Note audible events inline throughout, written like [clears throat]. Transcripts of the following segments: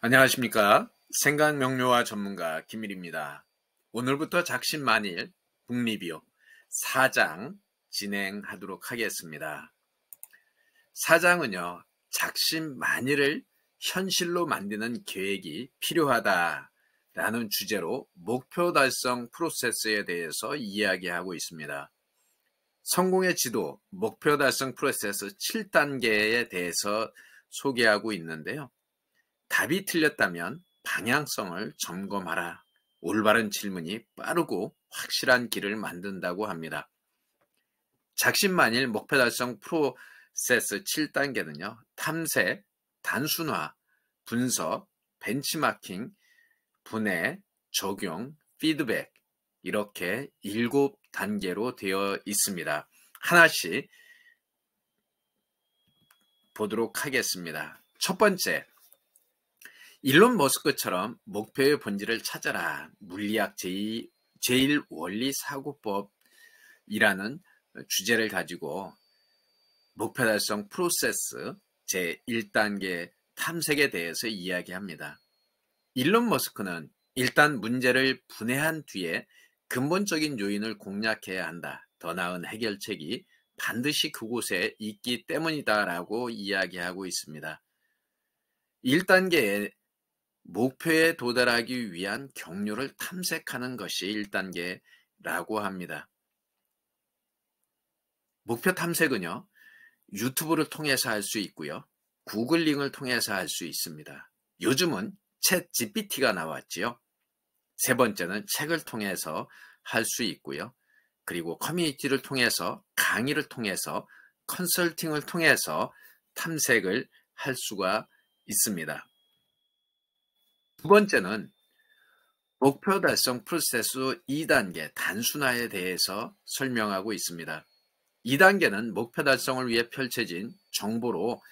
안녕하십니까. 생각 명료화 전문가 김일입니다. 오늘부터 작심 만일 북리비오 4장 진행하도록 하겠습니다. 4장은요. 작심 만일을 현실로 만드는 계획이 필요하다. 라는 주제로 목표 달성 프로세스에 대해서 이야기하고 있습니다. 성공의 지도, 목표 달성 프로세스 7단계에 대해서 소개하고 있는데요. 답이 틀렸다면 방향성을 점검하라. 올바른 질문이 빠르고 확실한 길을 만든다고 합니다. 작심만일 목표 달성 프로세스 7단계는요. 탐색, 단순화, 분석, 벤치마킹, 분해, 적용, 피드백 이렇게 7단계로 되어 있습니다. 하나씩 보도록 하겠습니다. 첫 번째, 일론 머스크처럼 목표의 본질을 찾아라 물리학 제2, 제1 원리 사고법이라는 주제를 가지고 목표 달성 프로세스 제1단계 탐색에 대해서 이야기합니다. 일론 머스크는 일단 문제를 분해한 뒤에 근본적인 요인을 공략해야 한다. 더 나은 해결책이 반드시 그곳에 있기 때문이다라고 이야기하고 있습니다. 1단계에 목표에 도달하기 위한 경로를 탐색하는 것이 1단계라고 합니다. 목표 탐색은요, 유튜브를 통해서 할 수 있고요, 구글링을 통해서 할 수 있습니다. 요즘은 챗 GPT가 나왔지요. 세 번째는 책을 통해서 할 수 있고요. 그리고 커뮤니티를 통해서, 강의를 통해서, 컨설팅을 통해서 탐색을 할 수가 있습니다. 두 번째는 목표 달성 프로세스 2단계 단순화에 대해서 설명하고 있습니다. 2단계는 목표 달성을 위해 펼쳐진 정보로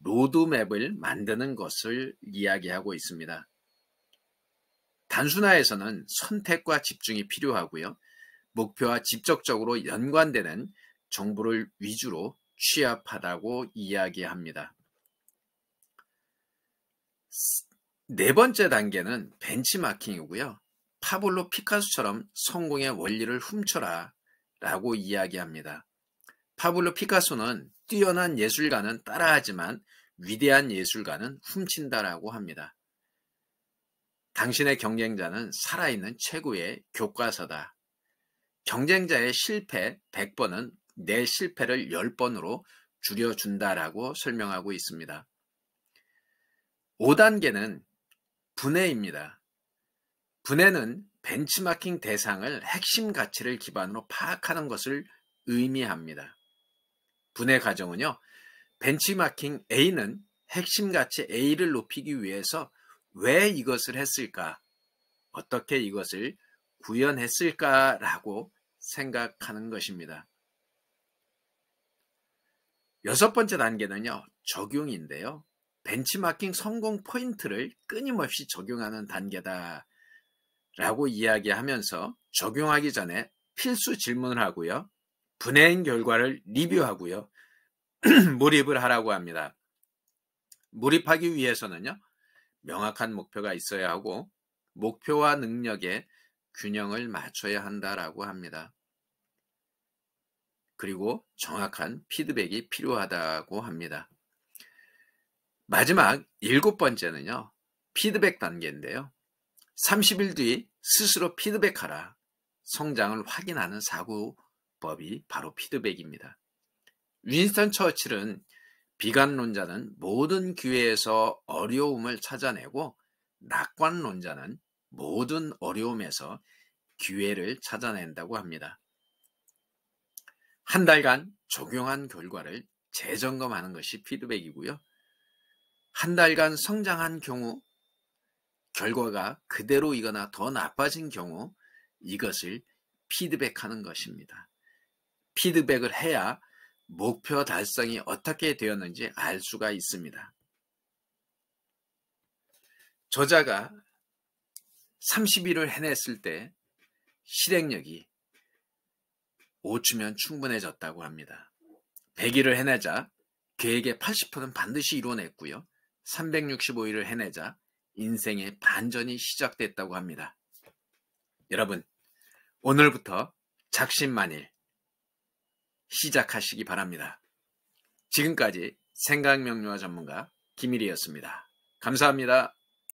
로드맵을 만드는 것을 이야기하고 있습니다. 단순화에서는 선택과 집중이 필요하고요. 목표와 직접적으로 연관되는 정보를 위주로 취합하다고 이야기합니다. 네 번째 단계는 벤치마킹이고요. 파블로 피카소처럼 성공의 원리를 훔쳐라 라고 이야기합니다. 파블로 피카소는 뛰어난 예술가는 따라하지만 위대한 예술가는 훔친다라고 합니다. 당신의 경쟁자는 살아있는 최고의 교과서다. 경쟁자의 실패 100번은 내 실패를 10번으로 줄여준다라고 설명하고 있습니다. 5단계는 분해입니다. 분해는 벤치마킹 대상을 핵심 가치를 기반으로 파악하는 것을 의미합니다. 분해 과정은요, 벤치마킹 A는 핵심 가치 A를 높이기 위해서 왜 이것을 했을까, 어떻게 이것을 구현했을까라고 생각하는 것입니다. 여섯 번째 단계는요, 적용인데요. 벤치마킹 성공 포인트를 끊임없이 적용하는 단계다. 라고 이야기하면서 적용하기 전에 필수 질문을 하고요. 분해인 결과를 리뷰하고요. [clears throat] 몰입을 하라고 합니다. 몰입하기 위해서는요. 명확한 목표가 있어야 하고 목표와 능력의 균형을 맞춰야 한다라고 합니다. 그리고 정확한 피드백이 필요하다고 합니다. 마지막 일곱 번째는요. 피드백 단계인데요. 30일 뒤 스스로 피드백하라. 성장을 확인하는 사고법이 바로 피드백입니다. 윈스턴 처칠은 비관론자는 모든 기회에서 어려움을 찾아내고 낙관론자는 모든 어려움에서 기회를 찾아낸다고 합니다. 한 달간 적용한 결과를 재점검하는 것이 피드백이고요. 한 달간 성장한 경우 결과가 그대로이거나 더 나빠진 경우 이것을 피드백하는 것입니다. 피드백을 해야 목표 달성이 어떻게 되었는지 알 수가 있습니다. 저자가 30일을 해냈을 때 실행력이 5주면 충분해졌다고 합니다. 100일을 해내자 계획의 80%는 반드시 이뤄냈고요. 365일을 해내자 인생의 반전이 시작됐다고 합니다. 여러분, 오늘부터 작심만일 시작하시기 바랍니다. 지금까지 생각명료화 전문가 김일이었습니다. 감사합니다.